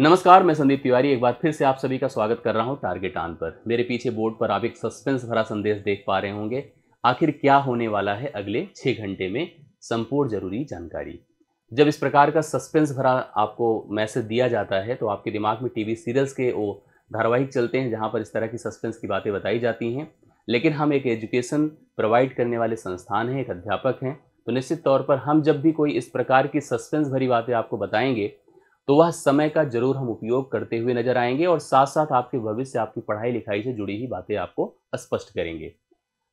नमस्कार मैं संदीप तिवारी एक बार फिर से आप सभी का स्वागत कर रहा हूं टारगेट आन पर मेरे पीछे बोर्ड पर आप एक सस्पेंस भरा संदेश देख पा रहे होंगे आखिर क्या होने वाला है अगले छः घंटे में संपूर्ण जरूरी जानकारी जब इस प्रकार का सस्पेंस भरा आपको मैसेज दिया जाता है तो आपके दिमाग में टीवी सीरियल्स के वो धारावाहिक चलते हैं जहाँ पर इस तरह की सस्पेंस की बातें बताई जाती हैं लेकिन हम एक एजुकेशन प्रोवाइड करने वाले संस्थान हैं एक अध्यापक हैं तो निश्चित तौर पर हम जब भी कोई इस प्रकार की सस्पेंस भरी बातें आपको बताएंगे तो वह समय का जरूर हम उपयोग करते हुए नजर आएंगे और साथ साथ आपके भविष्य आपकी पढ़ाई लिखाई से जुड़ी ही बातें आपको स्पष्ट करेंगे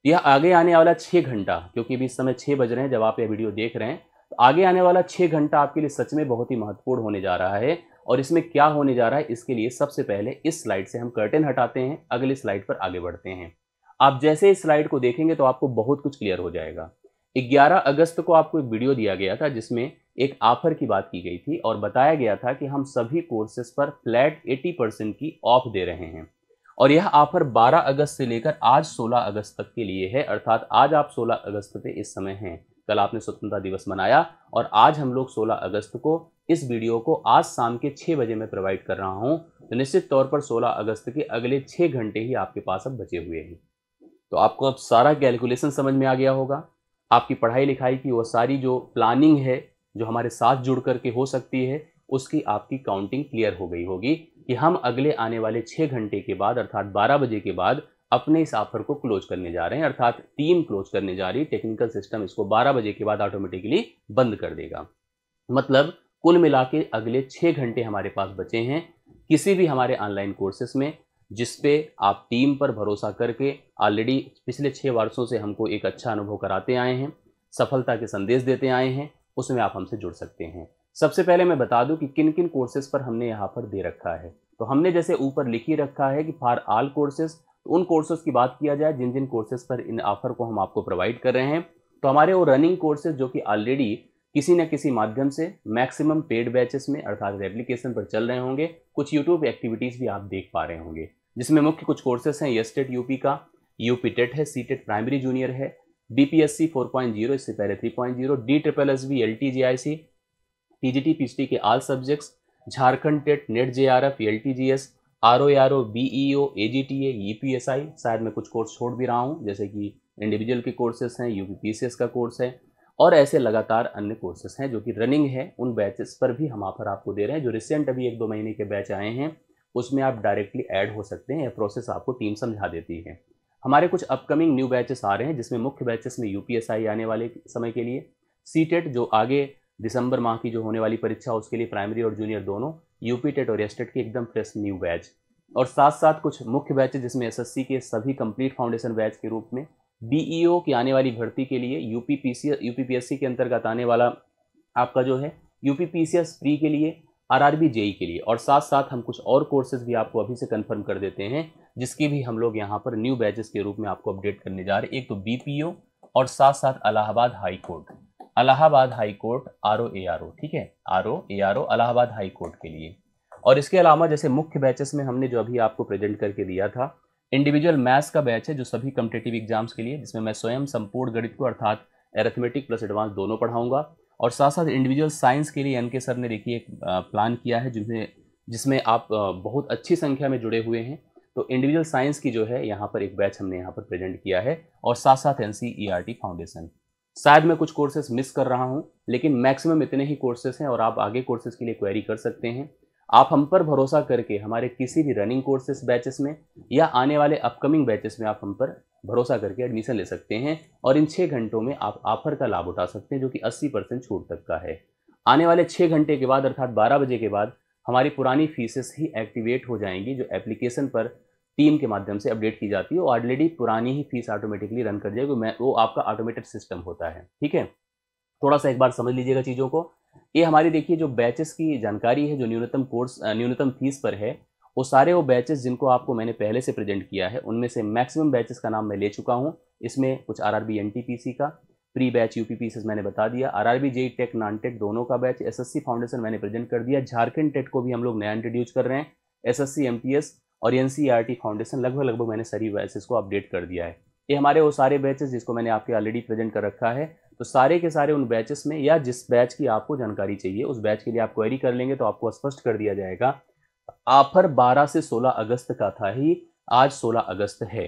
यह आगे आने वाला छः घंटा क्योंकि अभी समय छः बज रहे हैं जब आप यह वीडियो देख रहे हैं तो आगे आने वाला छः घंटा आपके लिए सच में बहुत ही महत्वपूर्ण होने जा रहा है और इसमें क्या होने जा रहा है इसके लिए सबसे पहले इस स्लाइड से हम कर्टेन हटाते हैं अगली स्लाइड पर आगे बढ़ते हैं आप जैसे इस स्लाइड को देखेंगे तो आपको बहुत कुछ क्लियर हो जाएगा 11 अगस्त को आपको एक वीडियो दिया गया था जिसमें एक ऑफर की बात की गई थी और बताया गया था कि हम सभी कोर्सेज पर फ्लैट 80 परसेंट की ऑफ दे रहे हैं और यह ऑफर 12 अगस्त से लेकर आज 16 अगस्त तक के लिए है अर्थात आज आप 16 अगस्त पे इस समय हैं कल आपने स्वतंत्रता दिवस मनाया और आज हम लोग 16 अगस्त को इस वीडियो को आज शाम के छः बजे में प्रोवाइड कर रहा हूँ तो निश्चित तौर पर सोलह अगस्त के अगले छः घंटे ही आपके पास अब बचे हुए हैं तो आपको अब सारा कैलकुलेशन समझ में आ गया होगा आपकी पढ़ाई लिखाई की वो सारी जो प्लानिंग है जो हमारे साथ जुड़ करके हो सकती है उसकी आपकी काउंटिंग क्लियर हो गई होगी कि हम अगले आने वाले छः घंटे के बाद अर्थात बारह बजे के बाद अपने इस ऑफर को क्लोज करने जा रहे हैं अर्थात टीम क्लोज करने जा रही है टेक्निकल सिस्टम इसको बारह बजे के बाद ऑटोमेटिकली बंद कर देगा मतलब कुल मिला के अगले छः घंटे हमारे पास बचे हैं किसी भी हमारे ऑनलाइन कोर्सेस में जिसपे आप टीम पर भरोसा करके ऑलरेडी पिछले छः वर्षों से हमको एक अच्छा अनुभव कराते आए हैं सफलता के संदेश देते आए हैं उसमें आप हमसे जुड़ सकते हैं सबसे पहले मैं बता दूं कि किन किन कोर्सेज पर हमने यहाँ पर दे रखा है तो हमने जैसे ऊपर लिख ही रखा है कि फॉर आल कोर्सेज तो उन कोर्सेज की बात किया जाए जिन जिन कोर्सेज पर इन ऑफर को हम आपको प्रोवाइड कर रहे हैं तो हमारे वो रनिंग कोर्सेज जो कि ऑलरेडी किसी न किसी माध्यम से मैक्सिमम पेड बैचेस में अर्थात एप्लीकेशन पर चल रहे होंगे कुछ यूट्यूब एक्टिविटीज़ भी आप देख पा रहे होंगे जिसमें मुख्य कुछ कोर्सेस हैं यस्टेट यूपी का यूपी टेट है सी टेट प्राइमरी जूनियर है बीपीएससी 4.0 इससे पहले 3.0 D triple S B L T G I C T G T P T के all subjects Jharkhand TET NET J R F L T G S R O R O B E O A G T A E P S I शायद मैं कुछ course छोड़ भी रहा हूँ जैसे कि इंडिविजुअल के कोर्सेस हैं U P P C S का कोर्स है और ऐसे लगातार अन्य कोर्सेस हैं जो कि रनिंग है उन बैचेस पर भी हम ऑफर आपको दे रहे हैं जो रिसेंट अभी एक दो महीने के बैच आए हैं उसमें आप डायरेक्टली ऐड हो सकते हैं यह प्रोसेस आपको टीम समझा देती है हमारे कुछ अपकमिंग न्यू बैचेस आ रहे हैं जिसमें मुख्य बैचेस में यूपीएसआई आने वाले समय के लिए सी टेट e जो आगे दिसंबर माह की जो होने वाली परीक्षा उसके लिए प्राइमरी और जूनियर दोनों यूपी टेट e और एस टेट की एकदम फ्रेश न्यू बैच और साथ साथ कुछ मुख्य बैचेस जिसमें एसएससी के सभी कंप्लीट फाउंडेशन बैच के रूप में बीईओ e की आने वाली भर्ती के लिए यूपीपीसी यूपीपीएससी के अंतर्गत आने वाला आपका जो है यूपीपीसीएस प्री के लिए आरआरबी जेई के लिए और साथ साथ हम कुछ और कोर्सेज भी आपको अभी से कंफर्म कर देते हैं जिसकी भी हम लोग यहाँ पर न्यू बैचेस के रूप में आपको अपडेट करने जा रहे हैं एक तो बीपीओ और साथ साथ Allahabad high court Allahabad high court R O A R O ठीक है R O A R O Allahabad high court के लिए और इसके अलावा जैसे मुख्य बैचेस में हमने जो अभी आपको प्रेजेंट करके दिया था इंडिविजुअल मैथ्स का बैच है जो सभी कम्पिटेटिव एग्जाम्स के लिए जिसमें मैं स्वयं संपूर्ण गणित को अर्थात एरेथमेटिक प्लस एडवांस दोनों पढ़ाऊंगा और साथ साथ इंडिविजुअल साइंस के लिए एन के सर ने देखिए एक प्लान किया है जिसमें जिसमें आप बहुत अच्छी संख्या में जुड़े हुए हैं तो इंडिविजुअल साइंस की जो है यहाँ पर एक बैच हमने यहाँ पर प्रेजेंट किया है और साथ साथ एन फाउंडेशन शायद मैं कुछ कोर्सेज मिस कर रहा हूँ लेकिन मैक्सिमम इतने ही कोर्सेज हैं और आप आगे कोर्सेज के लिए क्वेरी कर सकते हैं आप हम पर भरोसा करके हमारे किसी भी रनिंग कोर्सेज बैचेस में या आने वाले अपकमिंग बैचेस में आप हम पर भरोसा करके एडमिशन ले सकते हैं और इन छः घंटों में आप ऑफर का लाभ उठा सकते हैं जो कि 80 परसेंट छूट तक का है आने वाले छः घंटे के बाद अर्थात 12 बजे के बाद हमारी पुरानी फीसेस ही एक्टिवेट हो जाएंगी जो एप्लीकेशन पर टीम के माध्यम से अपडेट की जाती है ऑलरेडी पुरानी ही फीस ऑटोमेटिकली रन कर जाएगी मैं वो आपका ऑटोमेटेड सिस्टम होता है ठीक है थोड़ा सा एक बार समझ लीजिएगा चीज़ों को ये हमारी देखिए जो बैचेस की जानकारी है जो न्यूनतम कोर्स न्यूनतम फीस पर है वो सारे वो बैचेस जिनको आपको मैंने पहले से प्रेजेंट किया है उनमें से मैक्सिमम बैचेस का नाम मैं ले चुका हूँ इसमें कुछ R R N T P C का pre batch U P P मैंने बता दिया R R B JE tech non tech दोनों का batch S S C foundation मैंने प्रेजेंट कर दिया झारखंड टेट को भी हम लोग नया इंट्रोड्यूस कर रहे हैं S S C M S और N C R T foundation लगभग लगभग मैंने सारी बैचेस को अपडेट कर दिया है ये हमारे वो सारे बैचेस जिसको मैंने आपके ऑलरेडी प्रेजेंट कर रखा है तो सारे के सारे उन बैचेस में या जिस बैच की आपको जानकारी चाहिए उस बैच के लिए आप क्वेरी कर लेंगे तो आपको स्पष्ट कर दिया जाएगा आफर 12 से 16 अगस्त का था ही आज 16 अगस्त है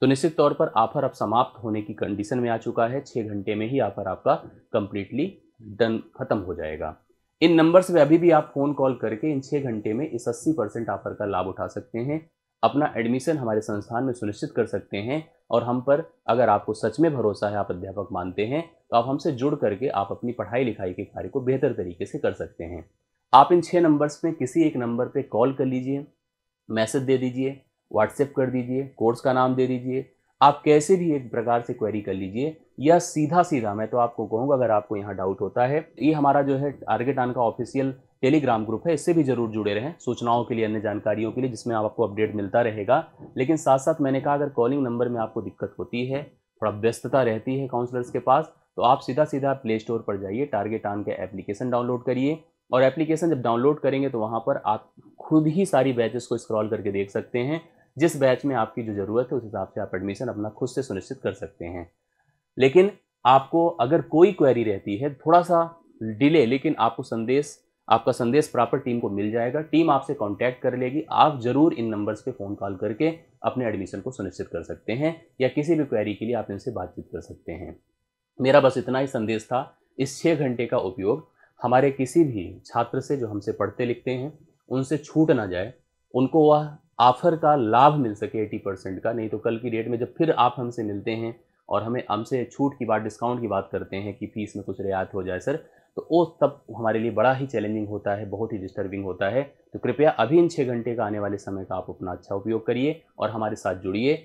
तो निश्चित तौर पर आफर अब समाप्त होने की कंडीशन में आ चुका है छः घंटे में ही आफर आपका कंप्लीटली डन खत्म हो जाएगा इन नंबर्स में अभी भी आप फ़ोन कॉल करके इन छः घंटे में इस अस्सी परसेंट आफर का लाभ उठा सकते हैं अपना एडमिशन हमारे संस्थान में सुनिश्चित कर सकते हैं और हम पर अगर आपको सच में भरोसा है आप अध्यापक मानते हैं तो आप हमसे जुड़ करके आप अपनी पढ़ाई लिखाई के कार्य को बेहतर तरीके से कर सकते हैं आप इन छः नंबर्स में किसी एक नंबर पे कॉल कर लीजिए मैसेज दे दीजिए व्हाट्सएप कर दीजिए कोर्स का नाम दे दीजिए आप कैसे भी एक प्रकार से क्वेरी कर लीजिए या सीधा सीधा मैं तो आपको कहूँगा अगर आपको यहाँ डाउट होता है ये हमारा जो है आन का ऑफिशियल टेलीग्राम ग्रुप है इससे भी जरूर जुड़े रहें सूचनाओं के लिए अन्य जानकारियों के लिए जिसमें आपको अपडेट मिलता रहेगा लेकिन साथ साथ मैंने कहा अगर कॉलिंग नंबर में आपको दिक्कत होती है थोड़ा व्यस्तता रहती है काउंसलर्स के पास तो आप सीधा सीधा प्ले स्टोर पर जाइए टारगेट आन का एप्लीकेशन डाउनलोड करिए और एप्लीकेशन जब डाउनलोड करेंगे तो वहाँ पर आप खुद ही सारी बैचेस को स्क्रॉल करके देख सकते हैं जिस बैच में आपकी जो ज़रूरत है उस हिसाब से आप एडमिशन अपना खुद से सुनिश्चित कर सकते हैं लेकिन आपको अगर कोई क्वेरी रहती है थोड़ा सा डिले लेकिन आपको संदेश आपका संदेश प्रॉपर टीम को मिल जाएगा टीम आपसे कॉन्टैक्ट कर लेगी आप जरूर इन नंबर्स पर फ़ोन कॉल करके अपने एडमिशन को सुनिश्चित कर सकते हैं या किसी भी क्वेरी के लिए आप इनसे बातचीत कर सकते हैं मेरा बस इतना ही संदेश था इस छः घंटे का उपयोग हमारे किसी भी छात्र से जो हमसे पढ़ते लिखते हैं उनसे छूट ना जाए उनको वह ऑफर का लाभ मिल सके एटी परसेंट का नहीं तो कल की डेट में जब फिर आप हमसे मिलते हैं और हमें हमसे छूट की बात डिस्काउंट की बात करते हैं कि फ़ीस में कुछ रियायत हो जाए सर तो वो तब हमारे लिए बड़ा ही चैलेंजिंग होता है बहुत ही डिस्टर्बिंग होता है तो कृपया अभी इन छः घंटे का आने वाले समय का आप अपना अच्छा उपयोग करिए और हमारे साथ जुड़िए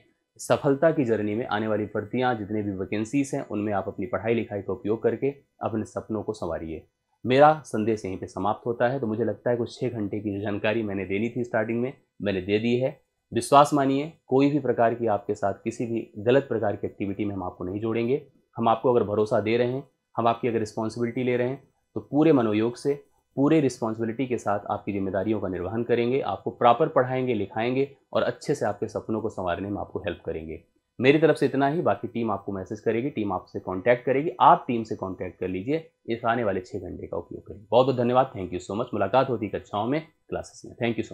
सफलता की जर्नी में आने वाली भर्तियाँ जितने भी वैकेंसीज हैं उनमें आप अपनी पढ़ाई लिखाई का उपयोग करके अपने सपनों को संवारिए मेरा संदेश यहीं पे समाप्त होता है तो मुझे लगता है कुछ छः घंटे की जानकारी मैंने देनी थी स्टार्टिंग में मैंने दे दी है विश्वास मानिए कोई भी प्रकार की आपके साथ किसी भी गलत प्रकार की एक्टिविटी में हम आपको नहीं जोड़ेंगे हम आपको अगर भरोसा दे रहे हैं हम आपकी अगर रिस्पॉन्सिबिलिटी ले रहे हैं तो पूरे मनोयोग से पूरे रिस्पॉन्सिबिलिटी के साथ आपकी जिम्मेदारियों का निर्वहन करेंगे आपको प्रॉपर पढ़ाएंगे लिखाएंगे और अच्छे से आपके सपनों को संवारने में आपको हेल्प करेंगे मेरी तरफ से इतना ही बाकी टीम आपको मैसेज करेगी टीम आपसे कांटेक्ट करेगी आप टीम से कांटेक्ट कर लीजिए इस आने वाले छः घंटे का उपयोग करें बहुत बहुत धन्यवाद थैंक यू सो मच मुलाकात होती कक्षाओं में क्लासेस में थैंक यू सो